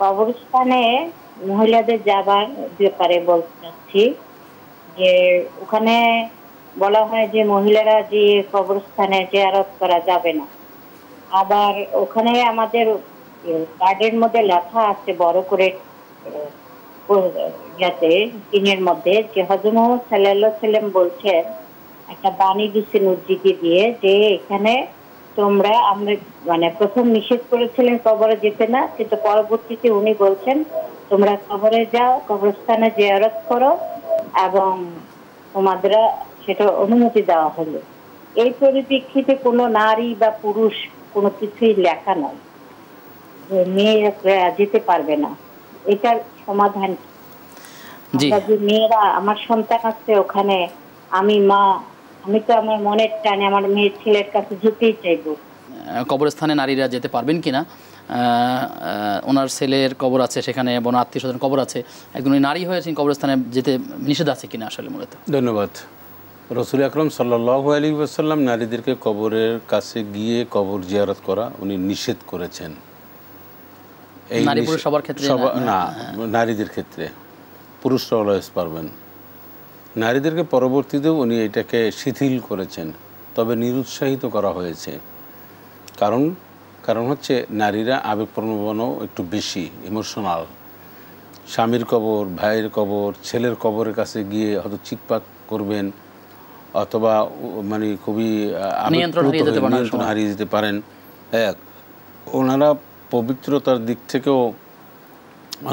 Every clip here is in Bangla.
কবরস্থানে মহিলাদের যাবার ব্যাপারে বলতে চাচ্ছি যে ওখানে বলা হয় যে মহিলারা যে কবরস্থানে জেয়ারত করা যাবে না আবার ওখানে আমাদের কার্ডের মধ্যে লেখা আছে বড় করে যাতে কিনের মধ্যে যে হজম সাল্লাহ সাল্লাম বলছেন একটা বাণী দিচ্ছেন উজ্জিকে দিয়ে যে এখানে তোমরা আমরা মানে প্রথম নিষেধ করেছিলেন কবরে যেতে না কিন্তু পরবর্তীতে উনি বলছেন তোমরা কবরে যাও কবরস্থানে জেয়ারত করো এবং তোমাদের সেটা অনুমতি দেওয়া হলো এই পরিপ্রেক্ষিতে কোনো নারী বা পুরুষ কোনো কিছুই লেখা নয় যে মেয়েরা যেতে পারবে না এটার সমাধান মেয়েরা আমার সন্তান আছে ওখানে আমি মা আমি তো আমার মনের টানে আমার মেয়ের ছেলের কাছে যেতেই চাইবো কবরস্থানে নারীরা যেতে পারবেন কিনা ওনার ছেলের কবর আছে সেখানে এবং আত্মীয় স্বজন কবর আছে একজন নারী হয়েছেন কবরস্থানে যেতে নিষেধ আছে কিনা আসলে মূলত ধন্যবাদ রসুল আকরম সাল্লাহ আলী আসাল্লাম নারীদেরকে কবরের কাছে গিয়ে কবর জিয়ারত করা উনি নিষেধ করেছেন এই সবার ক্ষেত্রে না হ্যাঁ, হ্যাঁ। নারীদের ক্ষেত্রে পুরুষরা অলয়েস পারবেন নারীদেরকে পরবর্তীতেও উনি এটাকে শিথিল করেছেন তবে নিরুৎসাহিত করা হয়েছে কারণ কারণ হচ্ছে নারীরা আবেগপ্রবণও একটু বেশি ইমোশনাল স্বামীর কবর ভাইয়ের কবর ছেলের কবরের কাছে গিয়ে হয়তো চিৎপাত করবেন অথবা মানে খুবই নিয়ন্ত্রণ হারিয়ে যেতে পারেন এক ওনারা পবিত্রতার দিক থেকেও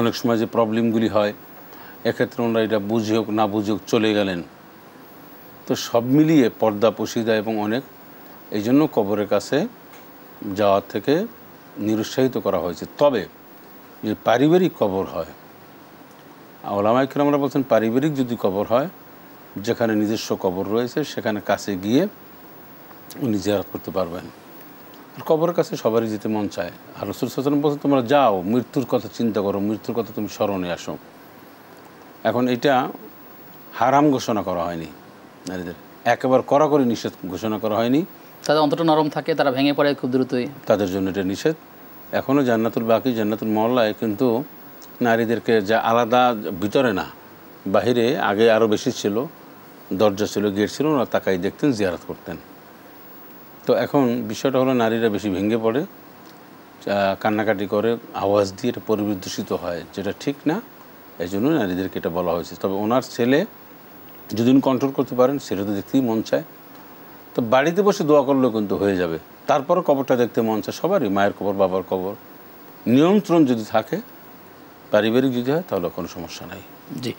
অনেক সময় যে প্রবলেমগুলি হয় এক্ষেত্রে ওনারা এটা বুঝে হোক না বুঝে হোক চলে গেলেন তো সব মিলিয়ে পর্দা দেয় এবং অনেক এই জন্য কবরের কাছে যাওয়ার থেকে নিরুৎসাহিত করা হয়েছে তবে যে পারিবারিক কবর হয় ওলামাইকের আমরা বলছেন পারিবারিক যদি কবর হয় যেখানে নিজস্ব কবর রয়েছে সেখানে কাছে গিয়ে উনি জেরাত করতে পারবেন কবরের কাছে সবারই যেতে মন চায় আর রসুল সাসন বলছেন তোমরা যাও মৃত্যুর কথা চিন্তা করো মৃত্যুর কথা তুমি স্মরণে আসো এখন এটা হারাম ঘোষণা করা হয়নি নারীদের একেবারে করে নিষেধ ঘোষণা করা হয়নি তাদের অন্তত নরম থাকে তারা ভেঙে পড়ে খুব দ্রুতই তাদের জন্য এটা নিষেধ এখনও জান্নাতুল বাকি জান্নাতুল মহল্লায় কিন্তু নারীদেরকে যা আলাদা ভিতরে না বাহিরে আগে আরও বেশি ছিল দরজা ছিল গেট ছিল ওরা তাকাই দেখতেন জিয়ারত করতেন তো এখন বিষয়টা হলো নারীরা বেশি ভেঙে পড়ে কান্নাকাটি করে আওয়াজ দিয়ে এটা দূষিত হয় যেটা ঠিক না এই জন্য নারীদেরকে এটা বলা হয়েছে তবে ওনার ছেলে যদি কন্ট্রোল করতে পারেন সেটা তো দেখতেই মন চায় তো বাড়িতে বসে দোয়া করলেও কিন্তু হয়ে যাবে তারপরও কবরটা দেখতে মন চায় সবারই মায়ের কবর বাবার কবর নিয়ন্ত্রণ যদি থাকে পারিবারিক যদি হয় তাহলে কোনো সমস্যা নাই জি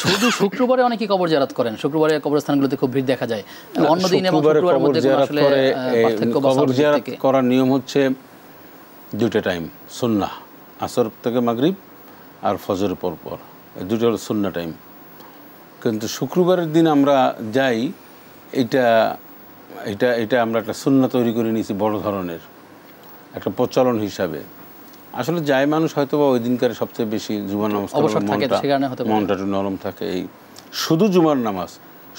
শুধু শুক্রবারে অনেকে কবর জারাত করেন শুক্রবারে কবরস্থানগুলোতে খুব ভিড় দেখা যায় অন্যদিন কবর জারাত করার নিয়ম হচ্ছে দুটো টাইম সন্না আসর থেকে মাগরীব আর ফজর পরপর দুটো হলো সুন্না টাইম কিন্তু শুক্রবারের দিন আমরা যাই এটা এটা এটা আমরা একটা সুন্না তৈরি করে নিয়েছি বড় ধরনের একটা প্রচলন হিসাবে আসলে যায় মানুষ হয়তো বা ওই দিনকার সবচেয়ে বেশি জুমার নামাজ মনটা একটু নরম থাকে এই শুধু জুমার নামাজ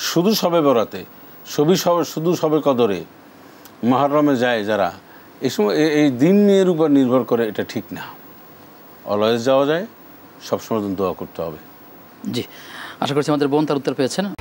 শুধু সবে বরাতে সবই সবে শুধু সবে কদরে মহারমে যায় যারা এই সময় এই নিয়ের উপর নির্ভর করে এটা ঠিক না অলয়েস যাওয়া যায় সবসময় দোয়া করতে হবে জি আশা করছি আমাদের বোন তার উত্তর পেয়েছেন